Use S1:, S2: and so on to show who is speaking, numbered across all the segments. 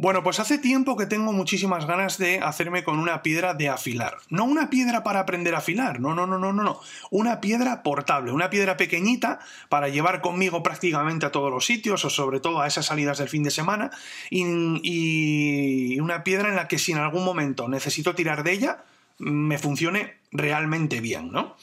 S1: Bueno, pues hace tiempo que tengo muchísimas ganas de hacerme con una piedra de afilar. No una piedra para aprender a afilar, no, no, no, no, no, no. Una piedra portable, una piedra pequeñita para llevar conmigo prácticamente a todos los sitios o sobre todo a esas salidas del fin de semana y, y una piedra en la que si en algún momento necesito tirar de ella, me funcione realmente bien, ¿no?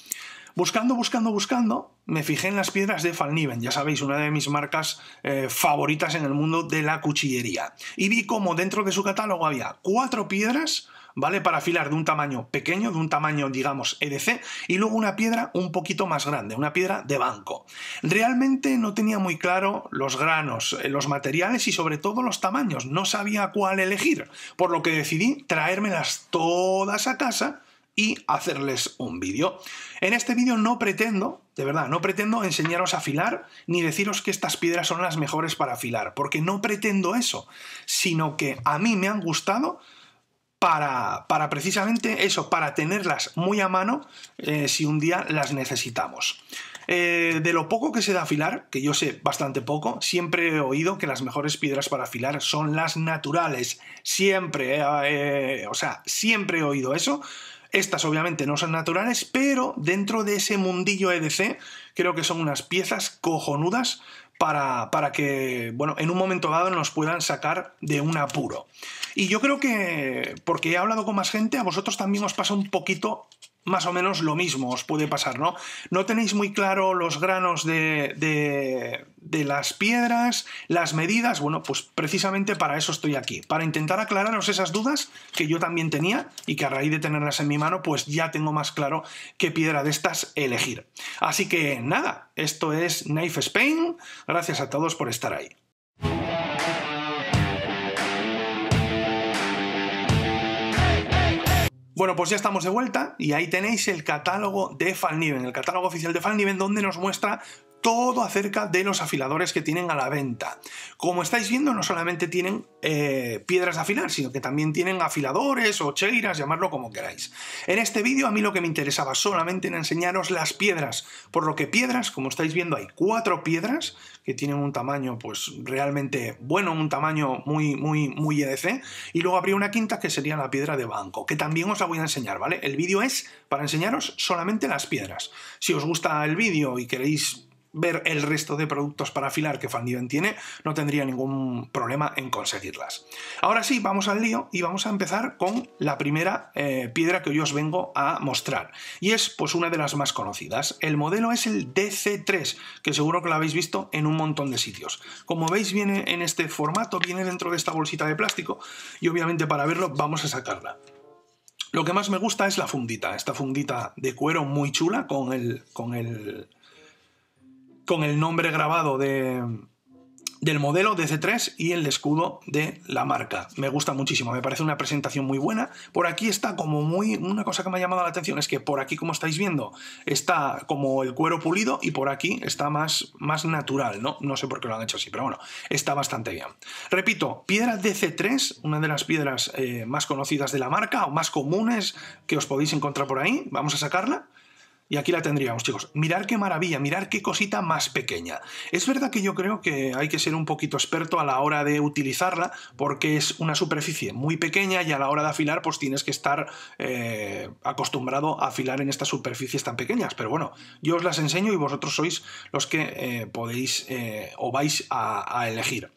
S1: Buscando, buscando, buscando, me fijé en las piedras de Falniven, ya sabéis, una de mis marcas eh, favoritas en el mundo de la cuchillería. Y vi cómo dentro de su catálogo había cuatro piedras, ¿vale? Para afilar de un tamaño pequeño, de un tamaño, digamos, EDC, y luego una piedra un poquito más grande, una piedra de banco. Realmente no tenía muy claro los granos, eh, los materiales y sobre todo los tamaños, no sabía cuál elegir, por lo que decidí traérmelas todas a casa y hacerles un vídeo. En este vídeo no pretendo, de verdad, no pretendo enseñaros a afilar ni deciros que estas piedras son las mejores para afilar, porque no pretendo eso, sino que a mí me han gustado para, para precisamente eso, para tenerlas muy a mano eh, si un día las necesitamos. Eh, de lo poco que se da afilar, que yo sé bastante poco, siempre he oído que las mejores piedras para afilar son las naturales. Siempre, eh, o sea, siempre he oído eso estas obviamente no son naturales, pero dentro de ese mundillo EDC creo que son unas piezas cojonudas para, para, que, bueno, en un momento dado nos puedan sacar de un apuro. Y yo creo que, porque he hablado con más gente, a vosotros también os pasa un poquito más o menos lo mismo os puede pasar, ¿no? No tenéis muy claro los granos de, las piedras, las medidas, bueno, pues precisamente para eso estoy aquí, para intentar aclararos esas dudas que yo también tenía y que a raíz de tenerlas en mi mano, pues ya tengo más claro qué piedra de estas elegir. Así que nada, esto es Knife Spain, gracias a todos por estar ahí. Bueno, pues ya estamos de vuelta y ahí tenéis el catálogo de Falniven, el catálogo oficial de Falniven, donde nos muestra todo acerca de los afiladores que tienen a la venta. Como estáis viendo, no solamente tienen eh, piedras de afilar, sino que también tienen afiladores o cheiras, llamarlo como queráis. En este vídeo a mí lo que me interesaba solamente era enseñaros las piedras, por lo que piedras, como estáis viendo, hay cuatro piedras que tienen un tamaño pues realmente bueno, un tamaño muy, muy, muy EDC, y luego habría una quinta que sería la piedra de banco, que también os la voy a enseñar, ¿vale? El vídeo es para enseñaros solamente las piedras. Si os gusta el vídeo y queréis ver el resto de productos para afilar que Fandiven tiene, no tendría ningún problema en conseguirlas. Ahora sí, vamos al lío y vamos a empezar con la primera eh, piedra que hoy os vengo a mostrar. Y es pues una de las más conocidas. El modelo es el DC3, que seguro que lo habéis visto en un montón de sitios. Como veis viene en este formato, viene dentro de esta bolsita de plástico y obviamente para verlo vamos a sacarla. Lo que más me gusta es la fundita, esta fundita de cuero muy chula con el, con el con el nombre grabado de, del modelo DC3 y el escudo de la marca. Me gusta muchísimo, me parece una presentación muy buena. Por aquí está como muy... Una cosa que me ha llamado la atención es que por aquí, como estáis viendo, está como el cuero pulido y por aquí está más, más natural, ¿no? No sé por qué lo han hecho así, pero bueno, está bastante bien. Repito, piedra DC3, una de las piedras eh, más conocidas de la marca o más comunes que os podéis encontrar por ahí. Vamos a sacarla. Y aquí la tendríamos, chicos. Mirar qué maravilla, mirar qué cosita más pequeña. Es verdad que yo creo que hay que ser un poquito experto a la hora de utilizarla, porque es una superficie muy pequeña y a la hora de afilar, pues tienes que estar eh, acostumbrado a afilar en estas superficies tan pequeñas. Pero bueno, yo os las enseño y vosotros sois los que eh, podéis eh, o vais a elegir.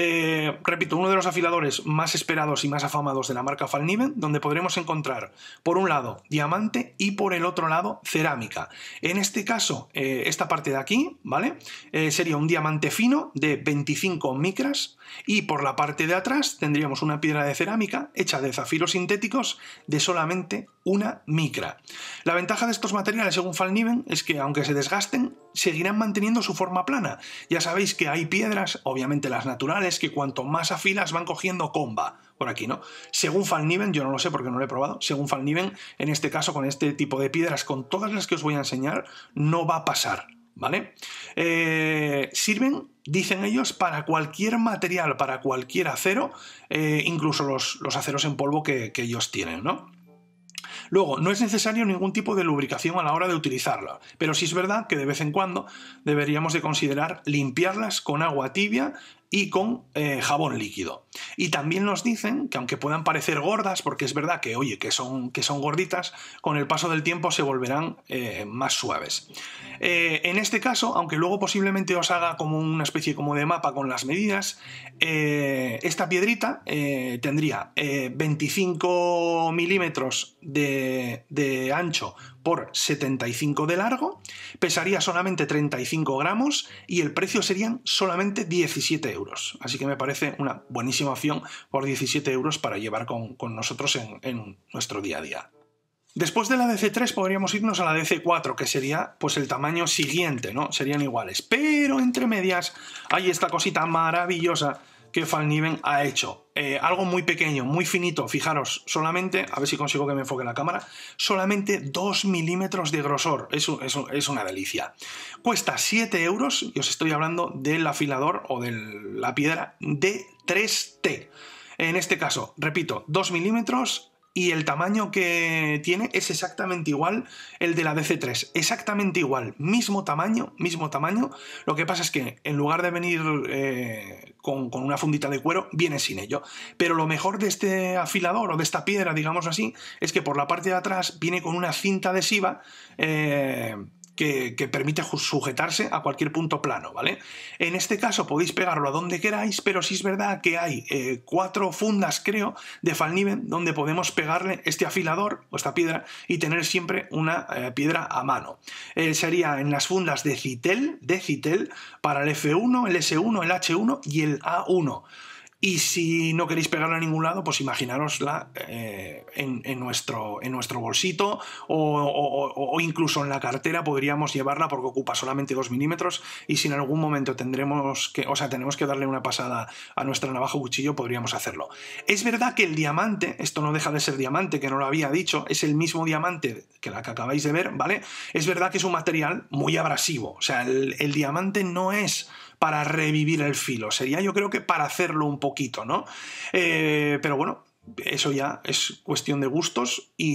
S1: Eh, repito, uno de los afiladores más esperados y más afamados de la marca Falniven, donde podremos encontrar, por un lado, diamante y por el otro lado, cerámica. En este caso, eh, esta parte de aquí, ¿vale? Eh, sería un diamante fino de 25 micras y por la parte de atrás tendríamos una piedra de cerámica hecha de zafiros sintéticos de solamente una micra. La ventaja de estos materiales, según Falniven, es que aunque se desgasten, seguirán manteniendo su forma plana. Ya sabéis que hay piedras, obviamente las naturales, que cuanto más afilas van cogiendo comba por aquí, ¿no? Según Falniven, yo no lo sé porque no lo he probado, según Falniven, en este caso con este tipo de piedras, con todas las que os voy a enseñar, no va a pasar, ¿vale? Eh, sirven, dicen ellos, para cualquier material, para cualquier acero, eh, incluso los, aceros en polvo que, que ellos tienen, ¿no? Luego, no es necesario ningún tipo de lubricación a la hora de utilizarla, pero sí es verdad que de vez en cuando deberíamos de considerar limpiarlas con agua tibia y con eh, jabón líquido. Y también nos dicen que aunque puedan parecer gordas, porque es verdad que, oye, que son, que son gorditas, con el paso del tiempo se volverán eh, más suaves. Eh, en este caso, aunque luego posiblemente os haga como una especie como de mapa con las medidas, esta piedrita tendría 25 milímetros de, de ancho por 75 de largo, pesaría solamente 35 gramos y el precio serían solamente 17 euros. Así que me parece una buenísima opción por 17 euros para llevar con, nosotros en, en nuestro día a día. Después de la DC3 podríamos irnos a la DC4, que sería pues el tamaño siguiente, ¿no? Serían iguales. Pero entre medias hay esta cosita maravillosa que Falniven ha hecho. Eh, algo muy pequeño, muy finito, fijaros, solamente, a ver si consigo que me enfoque la cámara, solamente 2 milímetros de grosor, es, es, una delicia. Cuesta 7 euros, y os estoy hablando del afilador o de la piedra de 3T. En este caso, repito, 2 milímetros y el tamaño que tiene es exactamente igual el de la DC3, exactamente igual, mismo tamaño, mismo tamaño. Lo que pasa es que en lugar de venir eh, con, con, una fundita de cuero, viene sin ello. Pero lo mejor de este afilador o de esta piedra, digamos así, es que por la parte de atrás viene con una cinta adhesiva. Eh, que, permite sujetarse a cualquier punto plano, ¿vale? En este caso podéis pegarlo a donde queráis, pero sí es verdad que hay eh, cuatro fundas, creo, de Falniven donde podemos pegarle este afilador o esta piedra y tener siempre una eh, piedra a mano. Eh, sería en las fundas de Citel, de Citel, para el F1, el S1, el H1 y el A1. Y si no queréis pegarla a ningún lado, pues imaginarosla eh, en, nuestro, en nuestro bolsito o, incluso en la cartera podríamos llevarla porque ocupa solamente 2 milímetros y si en algún momento tendremos que, o sea, tenemos que darle una pasada a nuestra navaja o cuchillo, podríamos hacerlo. Es verdad que el diamante, esto no deja de ser diamante, que no lo había dicho, es el mismo diamante que la que acabáis de ver, ¿vale? Es verdad que es un material muy abrasivo, o sea, el diamante no es para revivir el filo. Sería yo creo que para hacerlo un poquito, ¿no? Eh, pero bueno, eso ya es cuestión de gustos y,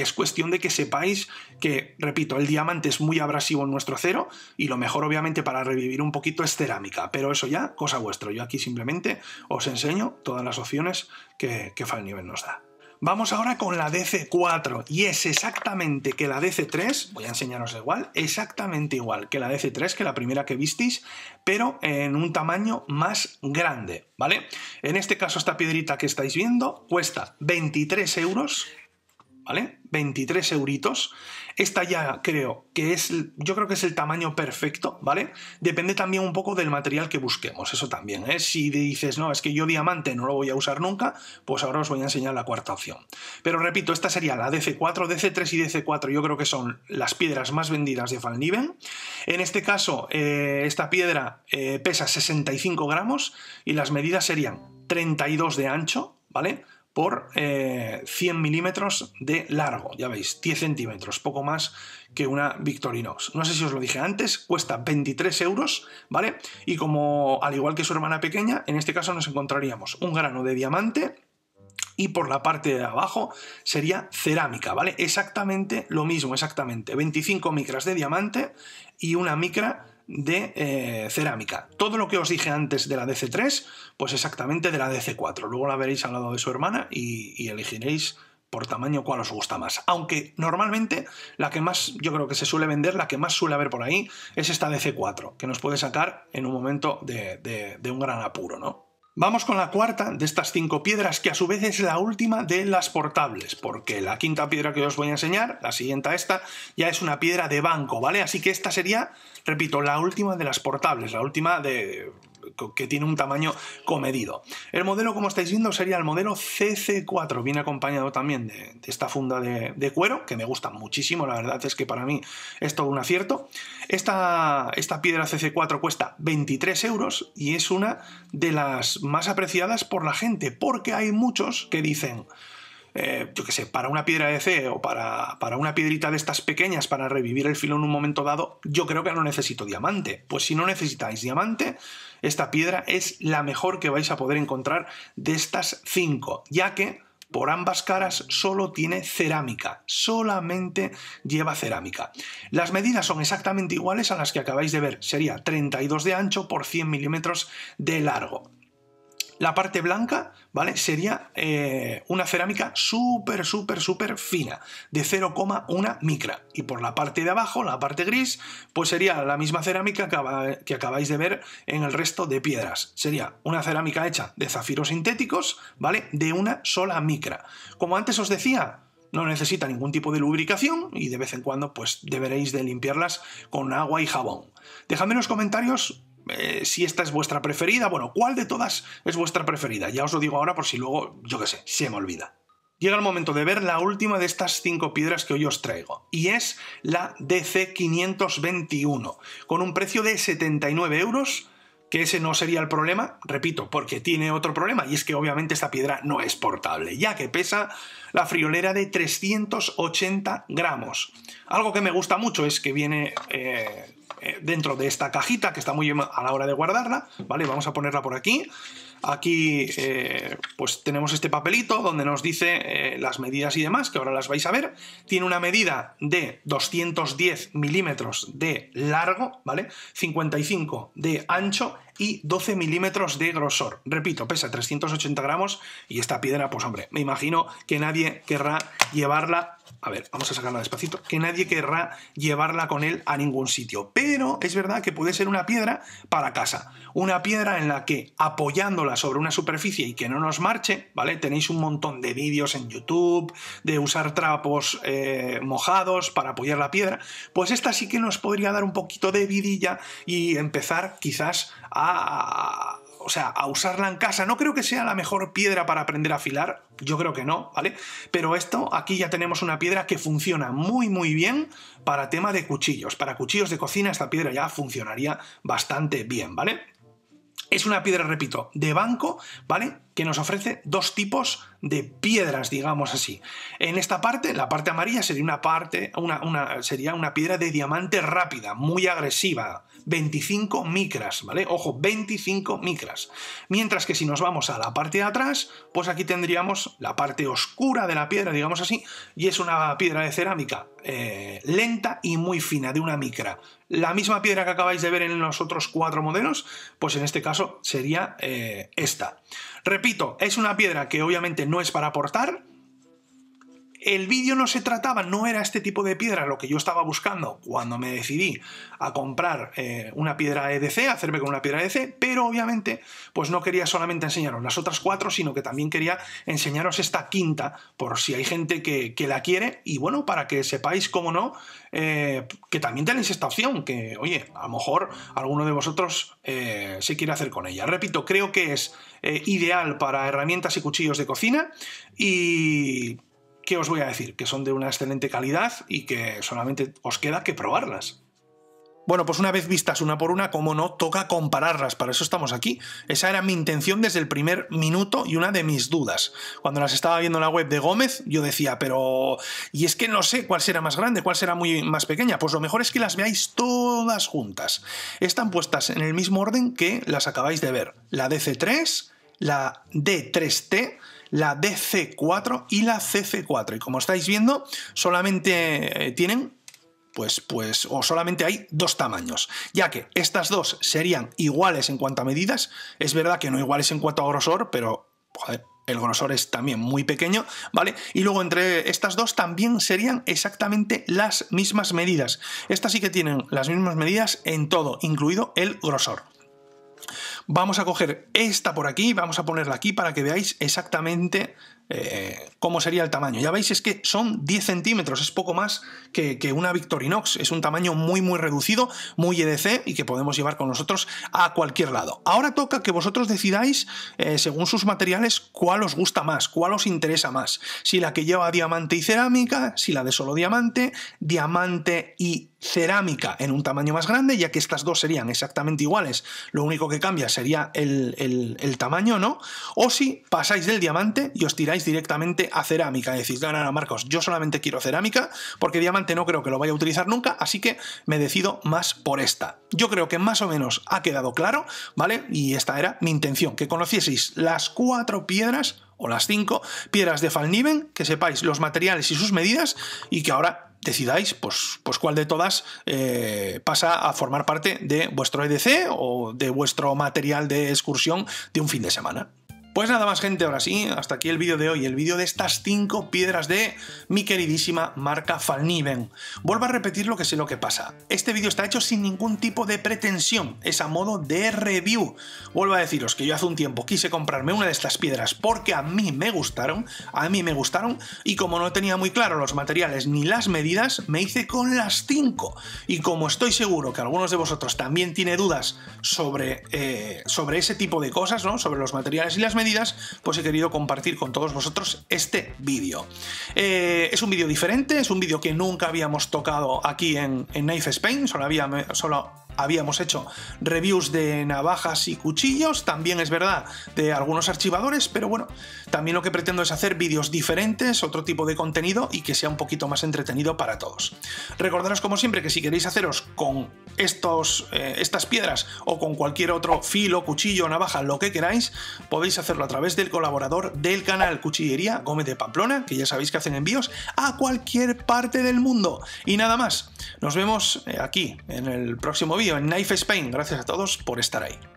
S1: es cuestión de que sepáis que, repito, el diamante es muy abrasivo en nuestro acero y lo mejor obviamente para revivir un poquito es cerámica, pero eso ya cosa vuestra. Yo aquí simplemente os enseño todas las opciones que, que nivel nos da. Vamos ahora con la DC4 y es exactamente que la DC3, voy a enseñaros igual, exactamente igual que la DC3, que la primera que visteis, pero en un tamaño más grande, ¿vale? En este caso esta piedrita que estáis viendo cuesta 23 euros ¿vale? 23 euritos. Esta ya creo que es, yo creo que es el tamaño perfecto, ¿vale? Depende también un poco del material que busquemos, eso también, ¿eh? Si dices, no, es que yo diamante no lo voy a usar nunca, pues ahora os voy a enseñar la cuarta opción. Pero repito, esta sería la DC4, DC3 y DC4 yo creo que son las piedras más vendidas de Falniven. En este caso, eh, esta piedra eh, pesa 65 gramos y las medidas serían 32 de ancho, ¿vale? por 100 eh, milímetros de largo, ya veis, 10 centímetros, poco más que una Victorinox. No sé si os lo dije antes, cuesta 23 euros, ¿vale? Y como al igual que su hermana pequeña, en este caso nos encontraríamos un grano de diamante, y por la parte de abajo sería cerámica, ¿vale? Exactamente lo mismo, exactamente. 25 micras de diamante y una micra de eh, cerámica. Todo lo que os dije antes de la DC3, pues exactamente de la DC4. Luego la veréis al lado de su hermana y, elegiréis por tamaño cuál os gusta más. Aunque normalmente la que más yo creo que se suele vender, la que más suele haber por ahí, es esta DC4, que nos puede sacar en un momento de, de un gran apuro, ¿no? Vamos con la cuarta de estas cinco piedras, que a su vez es la última de las portables, porque la quinta piedra que os voy a enseñar, la siguiente a esta, ya es una piedra de banco, ¿vale? Así que esta sería, repito, la última de las portables, la última de que tiene un tamaño comedido. El modelo, como estáis viendo, sería el modelo CC4. Viene acompañado también de, esta funda de, cuero, que me gusta muchísimo. La verdad es que para mí es todo un acierto. Esta, esta piedra CC4 cuesta 23 euros y es una de las más apreciadas por la gente, porque hay muchos que dicen... Eh, yo qué sé, para una piedra de C o para, para una piedrita de estas pequeñas para revivir el filo en un momento dado, yo creo que no necesito diamante. Pues si no necesitáis diamante, esta piedra es la mejor que vais a poder encontrar de estas cinco, ya que por ambas caras solo tiene cerámica, solamente lleva cerámica. Las medidas son exactamente iguales a las que acabáis de ver, sería 32 de ancho por 100 milímetros de largo la parte blanca, ¿vale? Sería eh, una cerámica súper, súper, súper fina, de 0,1 micra. Y por la parte de abajo, la parte gris, pues sería la misma cerámica que, acabáis de ver en el resto de piedras. Sería una cerámica hecha de zafiros sintéticos, ¿vale? De una sola micra. Como antes os decía, no necesita ningún tipo de lubricación y de vez en cuando pues deberéis de limpiarlas con agua y jabón. Dejadme en los comentarios eh, si esta es vuestra preferida, bueno, ¿cuál de todas es vuestra preferida? Ya os lo digo ahora por si luego, yo qué sé, se me olvida. Llega el momento de ver la última de estas cinco piedras que hoy os traigo, y es la DC521, con un precio de 79 euros, que ese no sería el problema, repito, porque tiene otro problema, y es que obviamente esta piedra no es portable, ya que pesa la friolera de 380 gramos. Algo que me gusta mucho es que viene eh, eh, dentro de esta cajita que está muy bien a la hora de guardarla, ¿vale? Vamos a ponerla por aquí. Aquí eh, pues tenemos este papelito donde nos dice eh, las medidas y demás, que ahora las vais a ver. Tiene una medida de 210 milímetros de largo, ¿vale? 55 de ancho y 12 milímetros de grosor. Repito, pesa 380 gramos y esta piedra, pues hombre, me imagino que nadie querrá llevarla a ver, vamos a sacarla despacito, que nadie querrá llevarla con él a ningún sitio. Pero es verdad que puede ser una piedra para casa, una piedra en la que apoyándola sobre una superficie y que no nos marche, ¿vale? Tenéis un montón de vídeos en YouTube, de usar trapos eh, mojados para apoyar la piedra, pues esta sí que nos podría dar un poquito de vidilla y empezar quizás a, o sea, a usarla en casa. No creo que sea la mejor piedra para aprender a afilar, yo creo que no, ¿vale? Pero esto, aquí ya tenemos una piedra que funciona muy, muy bien para tema de cuchillos. Para cuchillos de cocina esta piedra ya funcionaría bastante bien, ¿vale? Es una piedra, repito, de banco, ¿vale? Que nos ofrece dos tipos de piedras, digamos así. En esta parte, la parte amarilla sería una parte, una, sería una piedra de diamante rápida, muy agresiva, 25 micras, ¿vale? Ojo, 25 micras. Mientras que si nos vamos a la parte de atrás, pues aquí tendríamos la parte oscura de la piedra, digamos así, y es una piedra de cerámica eh, lenta y muy fina, de una micra. La misma piedra que acabáis de ver en los otros cuatro modelos, pues en este caso sería eh, esta. Repito, es una piedra que obviamente no es para portar, el vídeo no se trataba, no era este tipo de piedra lo que yo estaba buscando cuando me decidí a comprar eh, una piedra EDC, hacerme con una piedra EDC, pero obviamente pues no quería solamente enseñaros las otras cuatro, sino que también quería enseñaros esta quinta, por si hay gente que, la quiere, y bueno, para que sepáis, cómo no, eh, que también tenéis esta opción, que oye, a lo mejor alguno de vosotros eh, se quiere hacer con ella. Repito, creo que es ideal para herramientas y cuchillos de cocina y ¿qué os voy a decir? Que son de una excelente calidad y que solamente os queda que probarlas. Bueno, pues una vez vistas una por una, como no, toca compararlas, para eso estamos aquí. Esa era mi intención desde el primer minuto y una de mis dudas. Cuando las estaba viendo en la web de Gómez, yo decía, pero... Y es que no sé cuál será más grande, cuál será muy más pequeña. Pues lo mejor es que las veáis todas juntas. Están puestas en el mismo orden que las acabáis de ver. La DC3, la D3T, la DC4 y la CC4. Y como estáis viendo, solamente eh, tienen pues, pues, o solamente hay dos tamaños, ya que estas dos serían iguales en cuanto a medidas, es verdad que no iguales en cuanto a grosor, pero el grosor es también muy pequeño, ¿vale? Y luego entre estas dos también serían exactamente las mismas medidas. Estas sí que tienen las mismas medidas en todo, incluido el grosor. Vamos a coger esta por aquí, vamos a ponerla aquí para que veáis exactamente eh, cómo sería el tamaño. Ya veis, es que son 10 centímetros, es poco más que, una Victorinox. Es un tamaño muy, muy reducido, muy EDC y que podemos llevar con nosotros a cualquier lado. Ahora toca que vosotros decidáis, eh, según sus materiales, cuál os gusta más, cuál os interesa más. Si la que lleva diamante y cerámica, si la de solo diamante, diamante y cerámica en un tamaño más grande, ya que estas dos serían exactamente iguales, lo único que cambia sería el, el tamaño, ¿no? O si pasáis del diamante y os tiráis directamente a cerámica. decís, decir, a Marcos, yo solamente quiero cerámica porque diamante no creo que lo vaya a utilizar nunca, así que me decido más por esta. Yo creo que más o menos ha quedado claro, ¿vale? Y esta era mi intención, que conocieseis las cuatro piedras o las cinco piedras de Falniven, que sepáis los materiales y sus medidas y que ahora decidáis pues, pues cuál de todas eh, pasa a formar parte de vuestro EDC o de vuestro material de excursión de un fin de semana. Pues nada más gente, ahora sí, hasta aquí el vídeo de hoy, el vídeo de estas cinco piedras de mi queridísima marca Falniven. Vuelvo a repetir lo que sé lo que pasa. Este vídeo está hecho sin ningún tipo de pretensión, es a modo de review. Vuelvo a deciros que yo hace un tiempo quise comprarme una de estas piedras porque a mí me gustaron, a mí me gustaron y como no tenía muy claro los materiales ni las medidas, me hice con las cinco. Y como estoy seguro que algunos de vosotros también tiene dudas sobre, eh, sobre ese tipo de cosas, ¿no? sobre los materiales y las medidas, pues he querido compartir con todos vosotros este vídeo. Eh, es un vídeo diferente, es un vídeo que nunca habíamos tocado aquí en, en Knife Spain, solo, había, solo habíamos hecho reviews de navajas y cuchillos, también es verdad, de algunos archivadores, pero bueno, también lo que pretendo es hacer vídeos diferentes, otro tipo de contenido y que sea un poquito más entretenido para todos. Recordaros como siempre que si queréis haceros con estos, eh, estas piedras o con cualquier otro filo, cuchillo, navaja, lo que queráis, podéis hacerlo a través del colaborador del canal Cuchillería Gómez de Pamplona, que ya sabéis que hacen envíos a cualquier parte del mundo. Y nada más, nos vemos eh, aquí en el próximo vídeo en Knife Spain. Gracias a todos por estar ahí.